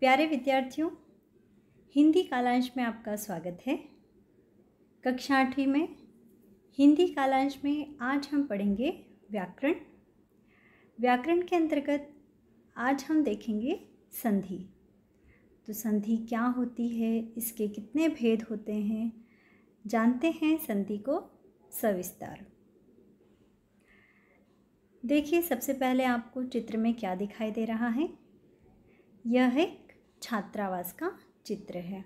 प्यारे विद्यार्थियों हिंदी कालांश में आपका स्वागत है कक्षा आठवीं में हिंदी कालांश में आज हम पढ़ेंगे व्याकरण व्याकरण के अंतर्गत आज हम देखेंगे संधि तो संधि क्या होती है इसके कितने भेद होते हैं जानते हैं संधि को सविस्तार देखिए सबसे पहले आपको चित्र में क्या दिखाई दे रहा है यह है छात्रावास का चित्र है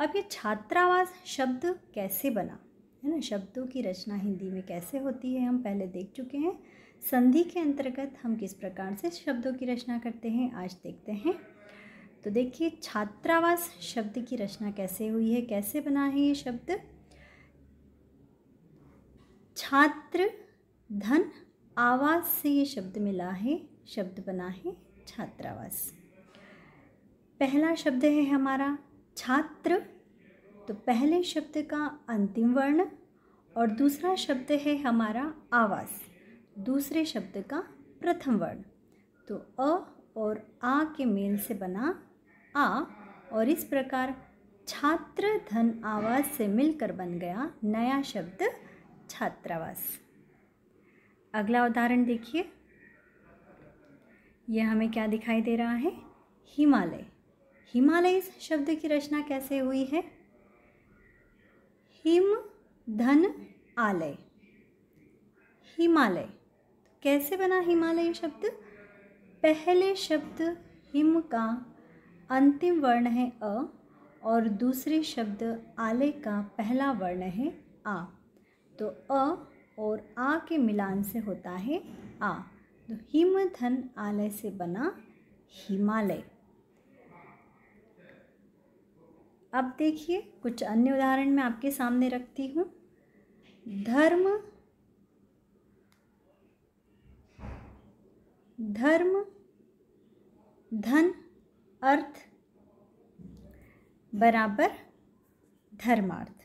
अब ये छात्रावास शब्द कैसे बना है ना शब्दों की रचना हिंदी में कैसे होती है हम पहले देख चुके हैं संधि के अंतर्गत हम किस प्रकार से शब्दों की रचना करते हैं आज देखते हैं तो देखिए छात्रावास शब्द की रचना कैसे हुई है कैसे बना है ये शब्द छात्र धन आवास से ये शब्द मिला है शब्द बना है छात्रावास पहला शब्द है हमारा छात्र तो पहले शब्द का अंतिम वर्ण और दूसरा शब्द है हमारा आवास दूसरे शब्द का प्रथम वर्ण तो अ और आ के मेल से बना आ और इस प्रकार छात्र धन आवास से मिलकर बन गया नया शब्द छात्रावास अगला उदाहरण देखिए यह हमें क्या दिखाई दे रहा है हिमालय हिमालय शब्द की रचना कैसे हुई है हिम धन आलय हिमालय कैसे बना हिमालय शब्द पहले शब्द हिम का अंतिम वर्ण है अ और दूसरे शब्द आलय का पहला वर्ण है आ तो अ और आ के मिलान से होता है आ तो हिम धन आलय से बना हिमालय अब देखिए कुछ अन्य उदाहरण मैं आपके सामने रखती हूँ धर्म धर्म धन अर्थ बराबर धर्मार्थ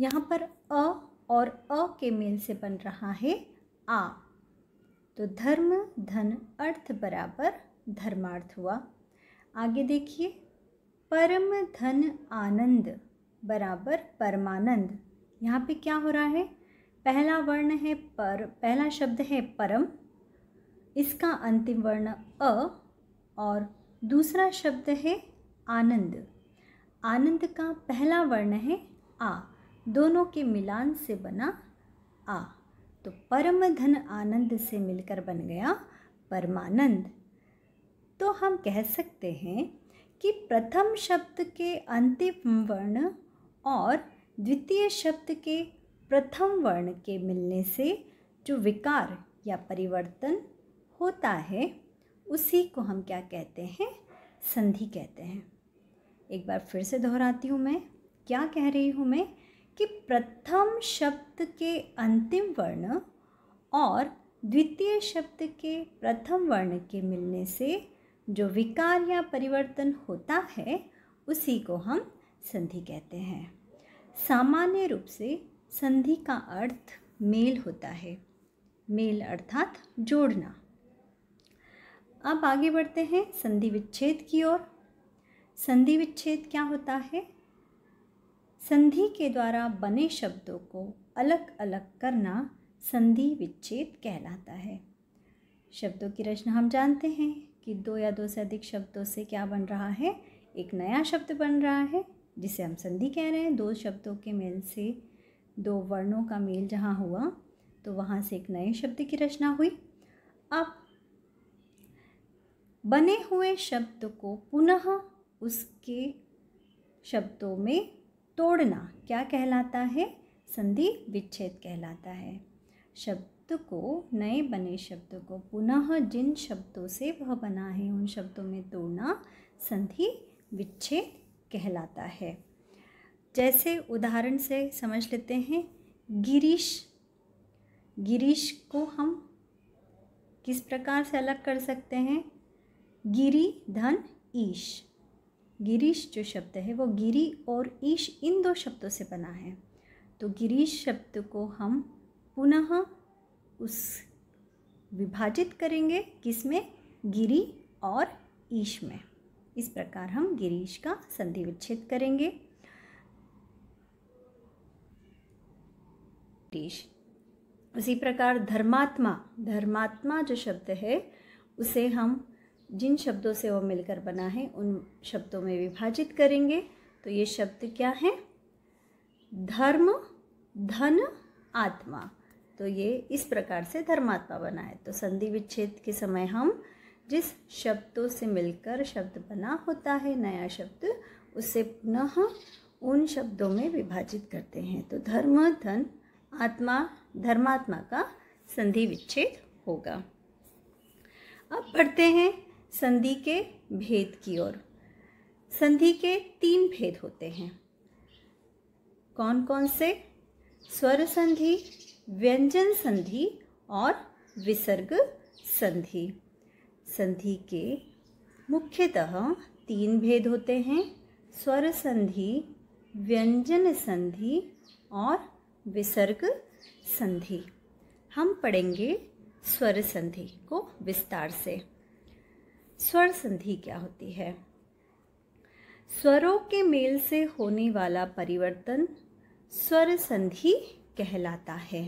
यहाँ पर अ और अ के मेल से बन रहा है आ तो धर्म धन अर्थ बराबर धर्मार्थ हुआ आगे देखिए परम धन आनंद बराबर परमानंद यहाँ पे क्या हो रहा है पहला वर्ण है पर पहला शब्द है परम इसका अंतिम वर्ण अ और दूसरा शब्द है आनंद आनंद का पहला वर्ण है आ दोनों के मिलान से बना आ तो परम धन आनंद से मिलकर बन गया परमानंद तो हम कह सकते हैं कि प्रथम शब्द के अंतिम वर्ण और द्वितीय शब्द के प्रथम वर्ण के मिलने से जो विकार या परिवर्तन होता है उसी को हम क्या कहते हैं संधि कहते हैं एक बार फिर से दोहराती हूँ मैं क्या कह रही हूँ मैं कि प्रथम शब्द के अंतिम वर्ण और द्वितीय शब्द के प्रथम वर्ण के मिलने से जो विकार या परिवर्तन होता है उसी को हम संधि कहते हैं सामान्य रूप से संधि का अर्थ मेल होता है मेल अर्थात जोड़ना अब आगे बढ़ते हैं संधि विच्छेद की ओर संधि विच्छेद क्या होता है संधि के द्वारा बने शब्दों को अलग अलग करना संधि विच्छेद कहलाता है शब्दों की रचना हम जानते हैं कि दो या दो से अधिक शब्दों से क्या बन रहा है एक नया शब्द बन रहा है जिसे हम संधि कह रहे हैं दो शब्दों के मेल से दो वर्णों का मेल जहाँ हुआ तो वहाँ से एक नए शब्द की रचना हुई अब बने हुए शब्द को पुनः उसके शब्दों में तोड़ना क्या कहलाता है संधि विच्छेद कहलाता है शब्द को नए बने शब्द को पुनः जिन शब्दों से वह बना है उन शब्दों में तोड़ना संधि विच्छेद कहलाता है जैसे उदाहरण से समझ लेते हैं गिरीश गिरीश को हम किस प्रकार से अलग कर सकते हैं गिरी धन ईश गिरीश जो शब्द है वो गिरी और ईश इन दो शब्दों से बना है तो गिरीश शब्द को हम पुनः उस विभाजित करेंगे किसमें गिरी और ईश में इस प्रकार हम गिरीश का संधि विच्छेद करेंगे उसी प्रकार धर्मात्मा धर्मात्मा जो शब्द है उसे हम जिन शब्दों से वो मिलकर बना है उन शब्दों में विभाजित करेंगे तो ये शब्द क्या है धर्म धन आत्मा तो ये इस प्रकार से धर्मात्मा बना है तो संधि विच्छेद के समय हम जिस शब्दों से मिलकर शब्द बना होता है नया शब्द उसे पुनः उन शब्दों में विभाजित करते हैं तो धर्म धन आत्मा धर्मात्मा का संधि विच्छेद होगा अब पढ़ते हैं संधि के भेद की ओर संधि के तीन भेद होते हैं कौन कौन से स्वर संधि व्यंजन संधि और विसर्ग संधि संधि के मुख्यतः तीन भेद होते हैं स्वर संधि व्यंजन संधि और विसर्ग संधि हम पढ़ेंगे स्वर संधि को विस्तार से स्वर संधि क्या होती है स्वरों के मेल से होने वाला परिवर्तन स्वर संधि कहलाता है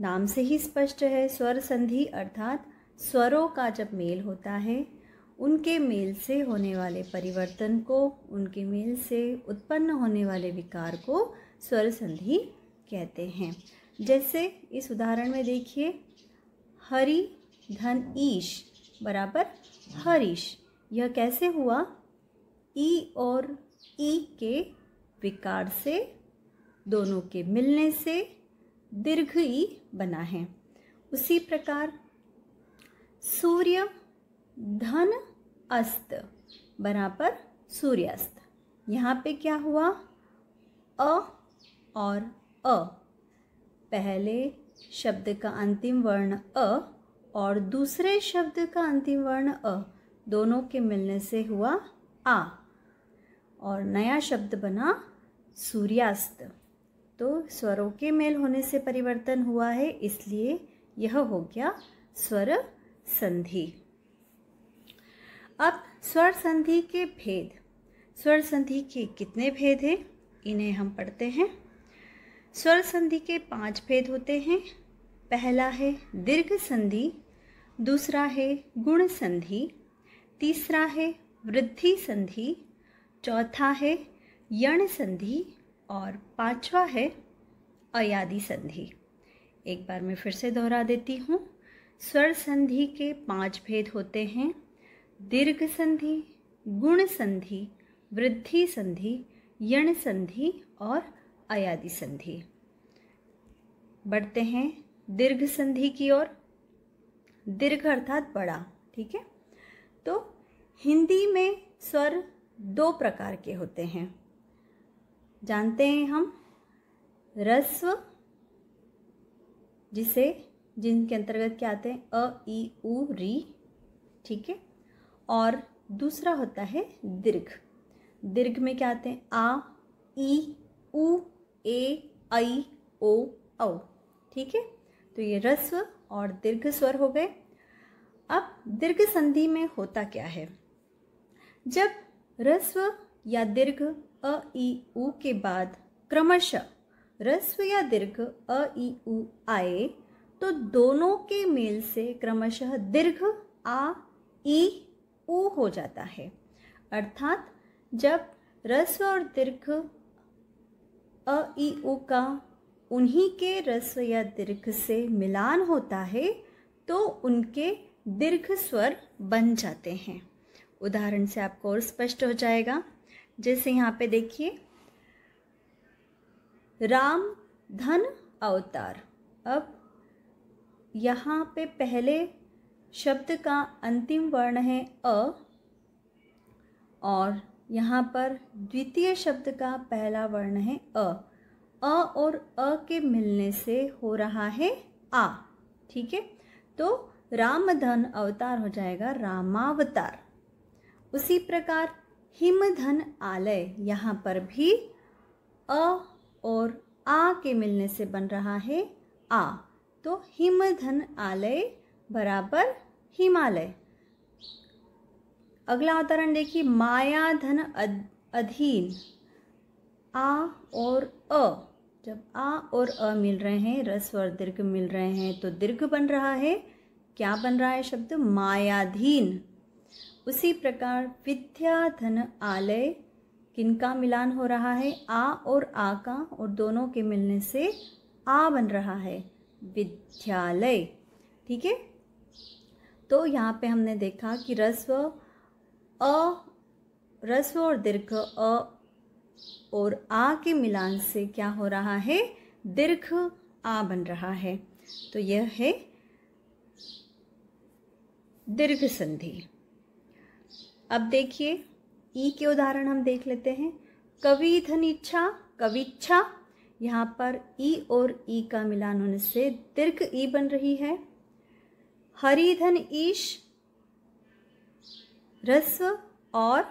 नाम से ही स्पष्ट है स्वर संधि अर्थात स्वरों का जब मेल होता है उनके मेल से होने वाले परिवर्तन को उनके मेल से उत्पन्न होने वाले विकार को स्वर संधि कहते हैं जैसे इस उदाहरण में देखिए हरि धन ईश बराबर हरीश यह कैसे हुआ ई और ई के विकार से दोनों के मिलने से दीर्घ ई बना है उसी प्रकार सूर्य धन अस्त बराबर सूर्यास्त यहाँ पे क्या हुआ अ और अ पहले शब्द का अंतिम वर्ण अ और दूसरे शब्द का अंतिम वर्ण अ दोनों के मिलने से हुआ आ और नया शब्द बना सूर्यास्त तो स्वरों के मेल होने से परिवर्तन हुआ है इसलिए यह हो गया स्वर संधि अब स्वर संधि के भेद स्वर संधि के कितने भेद हैं इन्हें हम पढ़ते हैं स्वर संधि के पांच भेद होते हैं पहला है दीर्घ संधि दूसरा है गुण संधि तीसरा है वृद्धि संधि चौथा है यण संधि और पांचवा है अयादि संधि एक बार मैं फिर से दोहरा देती हूँ स्वर संधि के पांच भेद होते हैं दीर्घ संधि गुण संधि वृद्धि संधि यण संधि और अयादि संधि बढ़ते हैं दीर्घ संधि की ओर दीर्घ अर्थात बड़ा ठीक है तो हिंदी में स्वर दो प्रकार के होते हैं जानते हैं हम रस्व जिसे जिनके अंतर्गत क्या आते हैं अ ई उ री ठीक है और दूसरा होता है दीर्घ दीर्घ में क्या आते हैं आ ई उ ए आई ओ औ ठीक है तो ये रस्व और दीर्घ स्वर हो गए अब दीर्घ संधि में होता क्या है जब रस्व या दीर्घ अ ई उ के बाद क्रमशः रस्व या दीर्घ अ ई उ आए तो दोनों के मेल से क्रमशः दीर्घ आ ई उ हो जाता है अर्थात जब रस्व और दीर्घ अ ई उ का उन्हीं के रस्व या दीर्घ से मिलान होता है तो उनके दीर्घ स्वर बन जाते हैं उदाहरण से आपको और स्पष्ट हो जाएगा जैसे यहाँ पे देखिए राम धन अवतार अब यहाँ पे पहले शब्द का अंतिम वर्ण है अ और यहाँ पर द्वितीय शब्द का पहला वर्ण है अ अ और अ के मिलने से हो रहा है आ ठीक है तो रामधन अवतार हो जाएगा रामावतार उसी प्रकार हिमधन आलय यहाँ पर भी अ और आ के मिलने से बन रहा है आ तो हिमधन आलय बराबर हिमालय अगला उदाहरण देखिए मायाधन अधीन आ और अ जब आ और अ मिल रहे हैं रस्व और दीर्घ मिल रहे हैं तो दीर्घ बन रहा है क्या बन रहा है शब्द मायाधीन उसी प्रकार विद्याधन आलय किनका मिलान हो रहा है आ और आ का और दोनों के मिलने से आ बन रहा है विद्यालय ठीक है तो यहाँ पे हमने देखा कि रस्व अ रस्व और दीर्घ अ और आ के मिलान से क्या हो रहा है दीर्घ आ बन रहा है तो यह है दीर्घ संधि अब देखिए ई के उदाहरण हम देख लेते हैं कवि धन इच्छा कविच्छा यहाँ पर ई और ई का मिलान होने से दीर्घ ई बन रही है हरिधन ईश रस्व और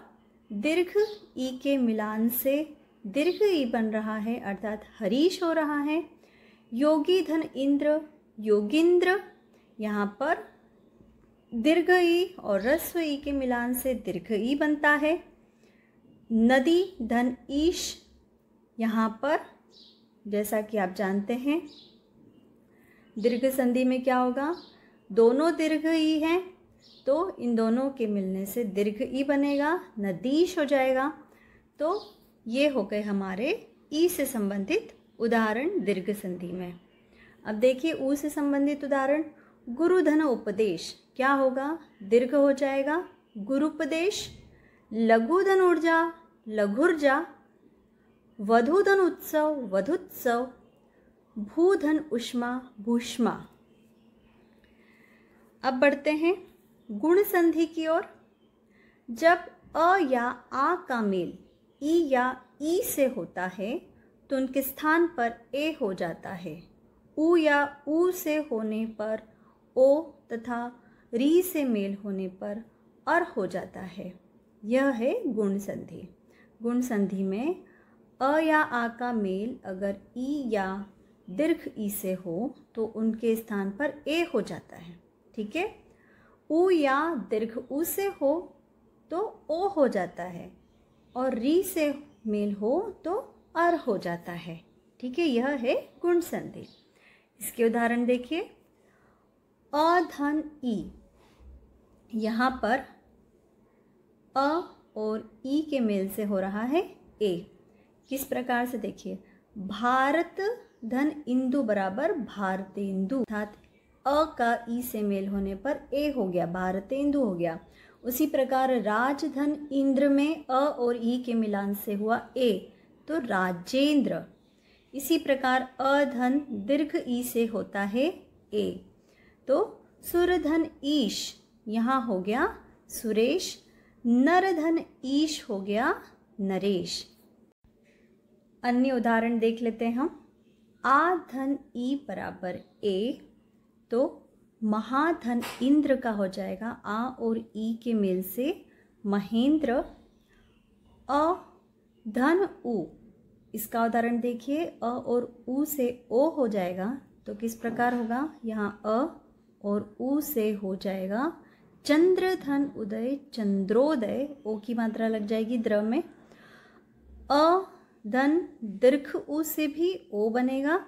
दीर्घ ई के मिलान से दीर्घ ई बन रहा है अर्थात हरीश हो रहा है योगी धन इंद्र योगिंद्र यहाँ पर दीर्घ ई और रस्व ई के मिलान से दीर्घ ई बनता है नदी धन ईश यहाँ पर जैसा कि आप जानते हैं दीर्घ संधि में क्या होगा दोनों दीर्घ ई हैं तो इन दोनों के मिलने से दीर्घ ई बनेगा नदीश हो जाएगा तो ये हो गए हमारे ई से संबंधित उदाहरण दीर्घ संधि में अब देखिए ऊ से संबंधित उदाहरण गुरुधन उपदेश क्या होगा दीर्घ हो जाएगा गुरुपदेश लघुधन ऊर्जा लघुर्जा वधुधन उत्सव वधुत्सव भूधन उष्मा भूष्मा अब बढ़ते हैं गुण संधि की ओर जब अ या आ का मेल ई या ई से होता है तो उनके स्थान पर ए हो जाता है ऊ या ऊ से होने पर ओ तथा री से मेल होने पर अर हो जाता है यह है गुण संधि गुण संधि में अ या आ का मेल अगर ई या दीर्घ ई से हो तो उनके स्थान पर ए हो जाता है ठीक है उ या दीर्घ उ से हो तो ओ हो जाता है और री से मेल हो तो अर हो जाता है ठीक है यह है गुण संधि इसके उदाहरण देखिए अ धन ई यहाँ पर अ और ई के मेल से हो रहा है ए किस प्रकार से देखिए भारत धन इंदु बराबर भारत इंदु अर्थात अ का ई से मेल होने पर ए हो गया भारतेंदु हो गया उसी प्रकार राजधन इंद्र में अ और ई के मिलान से हुआ ए तो राजेंद्र इसी प्रकार अधन दीर्घ ई से होता है ए तो सुरधन ईश यहाँ हो गया सुरेश नरधन ईश हो गया नरेश अन्य उदाहरण देख लेते हैं हम आ धन ई बराबर ए तो महाधन इंद्र का हो जाएगा आ और ई के मेल से महेंद्र अ धन उ इसका उदाहरण देखिए अ और उ से ओ हो जाएगा तो किस प्रकार होगा यहाँ अ और उ से हो जाएगा चंद्र धन उदय चंद्रोदय ओ की मात्रा लग जाएगी द्र में अ धन दीर्घ उ से भी ओ बनेगा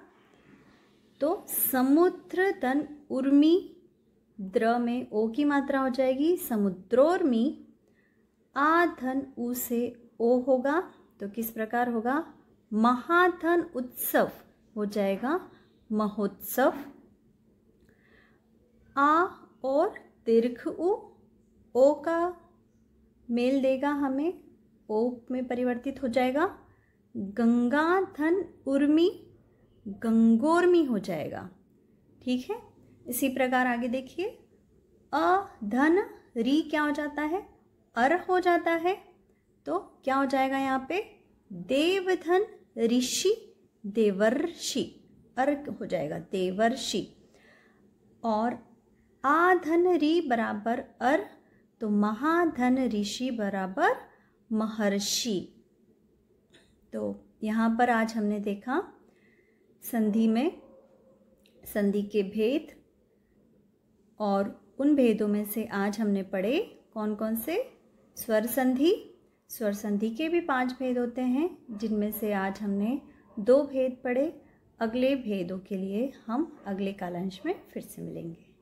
तो समुद्र तन उर्मी द्र में ओ की मात्रा हो जाएगी समुद्रोर्मी आ धन उ से ओ होगा तो किस प्रकार होगा महाधन उत्सव हो जाएगा महोत्सव आ और दीर्घ उ ओ का मेल देगा हमें ओ में परिवर्तित हो जाएगा गंगा धन उर्मी गंगोर्मी हो जाएगा ठीक है इसी प्रकार आगे देखिए अ धन री क्या हो जाता है अर हो जाता है तो क्या हो जाएगा यहाँ पे देवधन ऋषि देवर्षि अर हो जाएगा देवर्षि और आ धन री बराबर अर तो महाधन ऋषि बराबर महर्षि तो यहाँ पर आज हमने देखा संधि में संधि के भेद और उन भेदों में से आज हमने पढ़े कौन कौन से स्वर संधि स्वर संधि के भी पांच भेद होते हैं जिनमें से आज हमने दो भेद पढ़े अगले भेदों के लिए हम अगले कालांश में फिर से मिलेंगे